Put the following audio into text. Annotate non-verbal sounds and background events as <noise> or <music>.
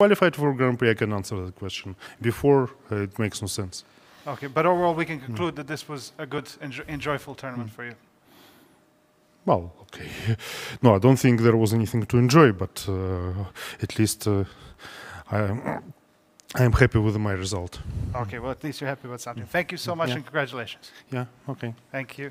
qualified for Grand Prix, I can answer that question. Before, uh, it makes no sense. Okay, but overall, we can conclude mm. that this was a good enjo and joyful tournament mm. for you. Well, okay. <laughs> no, I don't think there was anything to enjoy, but uh, at least uh, I, am happy with my result. Okay, well, at least you're happy with something. Thank you so much yeah. and congratulations. Yeah, okay. Thank you.